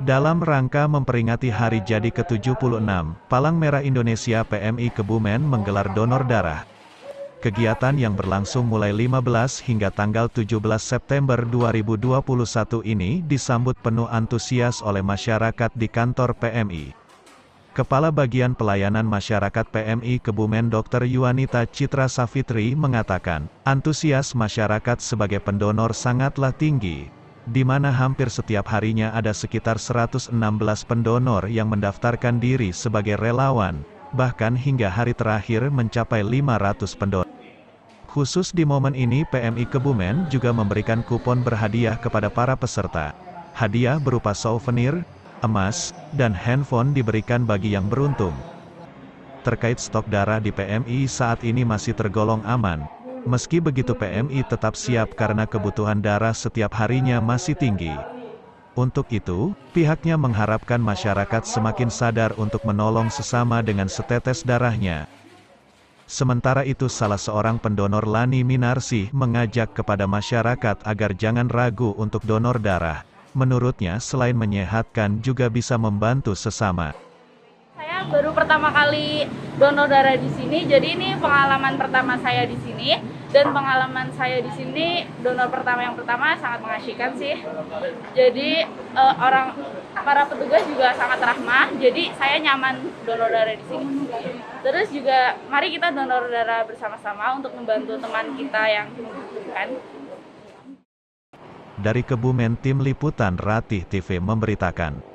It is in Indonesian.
Dalam rangka memperingati hari jadi ke-76, Palang Merah Indonesia PMI Kebumen menggelar donor darah. Kegiatan yang berlangsung mulai 15 hingga tanggal 17 September 2021 ini disambut penuh antusias oleh masyarakat di kantor PMI. Kepala Bagian Pelayanan Masyarakat PMI Kebumen Dr. Yuanita Citra Safitri mengatakan, antusias masyarakat sebagai pendonor sangatlah tinggi, di mana hampir setiap harinya ada sekitar 116 pendonor yang mendaftarkan diri sebagai relawan, bahkan hingga hari terakhir mencapai 500 pendonor. Khusus di momen ini PMI Kebumen juga memberikan kupon berhadiah kepada para peserta. Hadiah berupa souvenir, emas, dan handphone diberikan bagi yang beruntung. Terkait stok darah di PMI saat ini masih tergolong aman, Meski begitu PMI tetap siap karena kebutuhan darah setiap harinya masih tinggi. Untuk itu, pihaknya mengharapkan masyarakat semakin sadar untuk menolong sesama dengan setetes darahnya. Sementara itu salah seorang pendonor Lani Minarsi mengajak kepada masyarakat agar jangan ragu untuk donor darah. Menurutnya selain menyehatkan juga bisa membantu sesama. Saya baru pertama kali donor darah di sini, jadi ini pengalaman pertama saya di sini dan pengalaman saya di sini donor pertama yang pertama sangat mengasyikan sih jadi uh, orang para petugas juga sangat ramah jadi saya nyaman donor darah di sini terus juga mari kita donor darah bersama-sama untuk membantu teman kita yang membutuhkan dari Kebumen Tim Liputan Ratih TV memberitakan.